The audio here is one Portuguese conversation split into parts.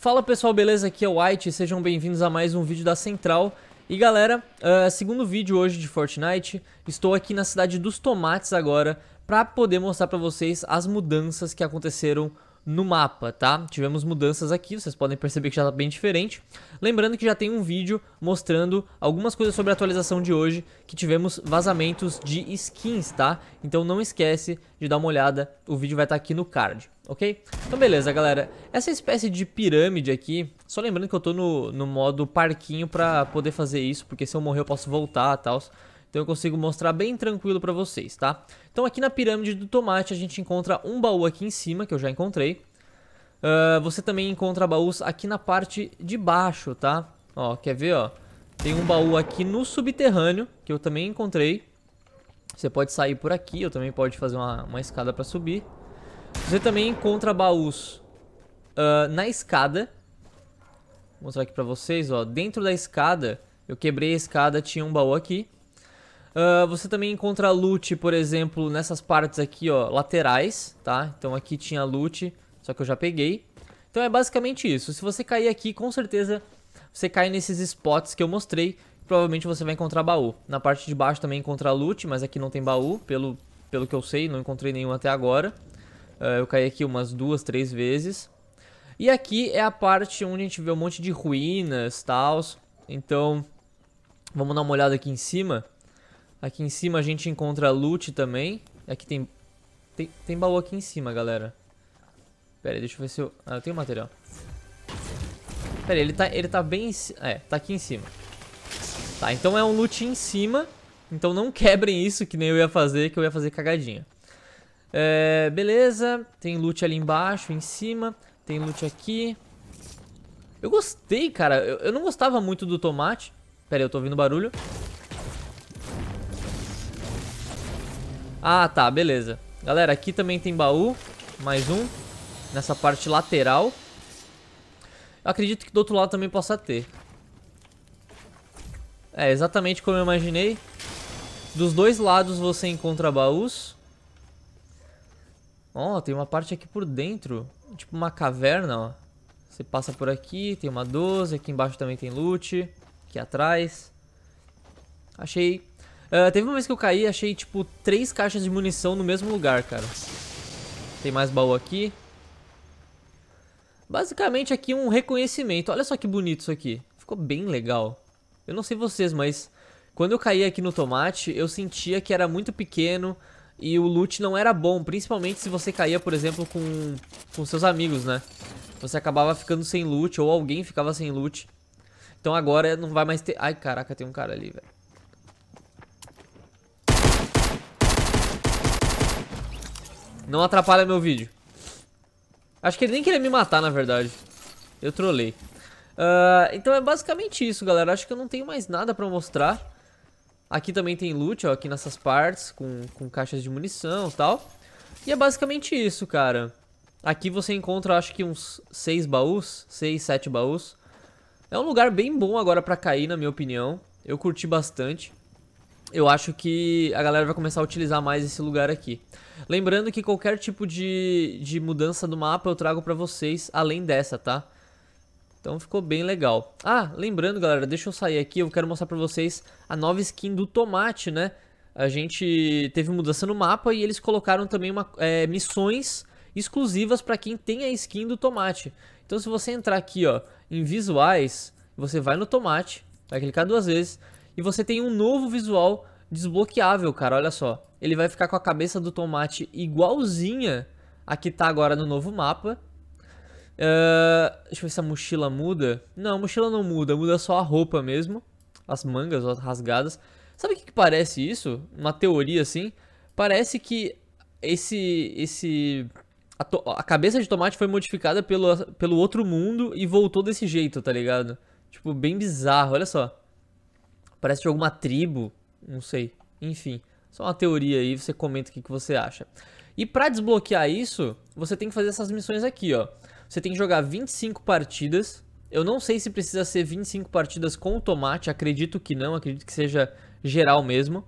Fala pessoal, beleza? Aqui é o White, sejam bem-vindos a mais um vídeo da Central. E galera, uh, segundo vídeo hoje de Fortnite, estou aqui na cidade dos tomates agora para poder mostrar para vocês as mudanças que aconteceram no mapa, tá? Tivemos mudanças aqui, vocês podem perceber que já tá bem diferente. Lembrando que já tem um vídeo mostrando algumas coisas sobre a atualização de hoje, que tivemos vazamentos de skins, tá? Então não esquece de dar uma olhada, o vídeo vai estar tá aqui no card, ok? Então beleza, galera. Essa espécie de pirâmide aqui, só lembrando que eu tô no, no modo parquinho pra poder fazer isso, porque se eu morrer eu posso voltar e tal... Então eu consigo mostrar bem tranquilo para vocês, tá? Então aqui na pirâmide do tomate a gente encontra um baú aqui em cima, que eu já encontrei. Uh, você também encontra baús aqui na parte de baixo, tá? Ó, quer ver, ó? Tem um baú aqui no subterrâneo, que eu também encontrei. Você pode sair por aqui, eu também pode fazer uma, uma escada para subir. Você também encontra baús uh, na escada. Vou mostrar aqui pra vocês, ó. Dentro da escada, eu quebrei a escada, tinha um baú aqui. Uh, você também encontra loot, por exemplo, nessas partes aqui, ó, laterais, tá? Então aqui tinha loot, só que eu já peguei. Então é basicamente isso. Se você cair aqui, com certeza você cai nesses spots que eu mostrei. Provavelmente você vai encontrar baú. Na parte de baixo também encontrar loot, mas aqui não tem baú, pelo, pelo que eu sei, não encontrei nenhum até agora. Uh, eu caí aqui umas duas, três vezes. E aqui é a parte onde a gente vê um monte de ruínas, tal. Então, vamos dar uma olhada aqui em cima. Aqui em cima a gente encontra loot também. Aqui tem, tem, tem baú aqui em cima, galera. Pera aí, deixa eu ver se eu... Ah, eu tenho material. Pera aí, ele tá, ele tá bem... É, tá aqui em cima. Tá, então é um loot em cima. Então não quebrem isso, que nem eu ia fazer, que eu ia fazer cagadinha. É, beleza, tem loot ali embaixo, em cima. Tem loot aqui. Eu gostei, cara. Eu, eu não gostava muito do tomate. Pera aí, eu tô ouvindo barulho. Ah, tá, beleza. Galera, aqui também tem baú. Mais um. Nessa parte lateral. Eu acredito que do outro lado também possa ter. É, exatamente como eu imaginei. Dos dois lados você encontra baús. Ó, oh, tem uma parte aqui por dentro. Tipo uma caverna, ó. Você passa por aqui, tem uma 12. Aqui embaixo também tem loot. Aqui atrás. Achei ah, teve uma vez que eu caí achei, tipo, três caixas de munição no mesmo lugar, cara. Tem mais baú aqui. Basicamente aqui um reconhecimento. Olha só que bonito isso aqui. Ficou bem legal. Eu não sei vocês, mas quando eu caí aqui no tomate, eu sentia que era muito pequeno e o loot não era bom. Principalmente se você caía, por exemplo, com, com seus amigos, né? Você acabava ficando sem loot ou alguém ficava sem loot. Então agora não vai mais ter... Ai, caraca, tem um cara ali, velho. Não atrapalha meu vídeo. Acho que ele nem queria me matar, na verdade. Eu trolei. Uh, ah, então é basicamente isso, galera. Acho que eu não tenho mais nada pra mostrar. Aqui também tem loot, ó, aqui nessas partes, com, com caixas de munição e tal. E é basicamente isso, cara. Aqui você encontra, acho que uns 6 baús, 6, 7 baús. É um lugar bem bom agora pra cair, na minha opinião. Eu curti bastante eu acho que a galera vai começar a utilizar mais esse lugar aqui. Lembrando que qualquer tipo de, de mudança do mapa eu trago pra vocês além dessa, tá? Então ficou bem legal. Ah, lembrando galera, deixa eu sair aqui, eu quero mostrar pra vocês a nova skin do Tomate, né? A gente teve mudança no mapa e eles colocaram também uma, é, missões exclusivas pra quem tem a skin do Tomate. Então se você entrar aqui ó, em visuais, você vai no Tomate, vai clicar duas vezes... E você tem um novo visual desbloqueável, cara, olha só. Ele vai ficar com a cabeça do tomate igualzinha a que tá agora no novo mapa. Uh, deixa eu ver se a mochila muda. Não, a mochila não muda, muda só a roupa mesmo. As mangas ó, rasgadas. Sabe o que, que parece isso? Uma teoria assim. Parece que esse. esse a, a, cabeça de tomate foi modificada pelo, pelo outro mundo e voltou desse jeito, tá ligado? Tipo, bem bizarro, olha só. Parece de alguma tribo, não sei. Enfim, só uma teoria aí, você comenta o que, que você acha. E para desbloquear isso, você tem que fazer essas missões aqui, ó. Você tem que jogar 25 partidas. Eu não sei se precisa ser 25 partidas com o tomate, acredito que não, acredito que seja geral mesmo.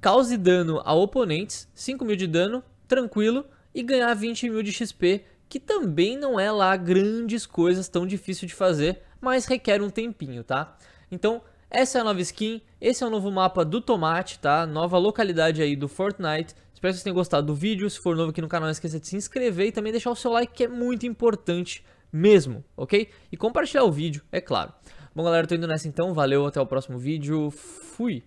Cause dano a oponentes, 5 mil de dano, tranquilo, e ganhar 20 mil de XP, que também não é lá grandes coisas tão difícil de fazer, mas requer um tempinho, tá? Então, essa é a nova skin, esse é o novo mapa do Tomate, tá? Nova localidade aí do Fortnite. Espero que vocês tenham gostado do vídeo. Se for novo aqui no canal, não esqueça de se inscrever e também deixar o seu like, que é muito importante mesmo, ok? E compartilhar o vídeo, é claro. Bom, galera, eu tô indo nessa então. Valeu, até o próximo vídeo. Fui!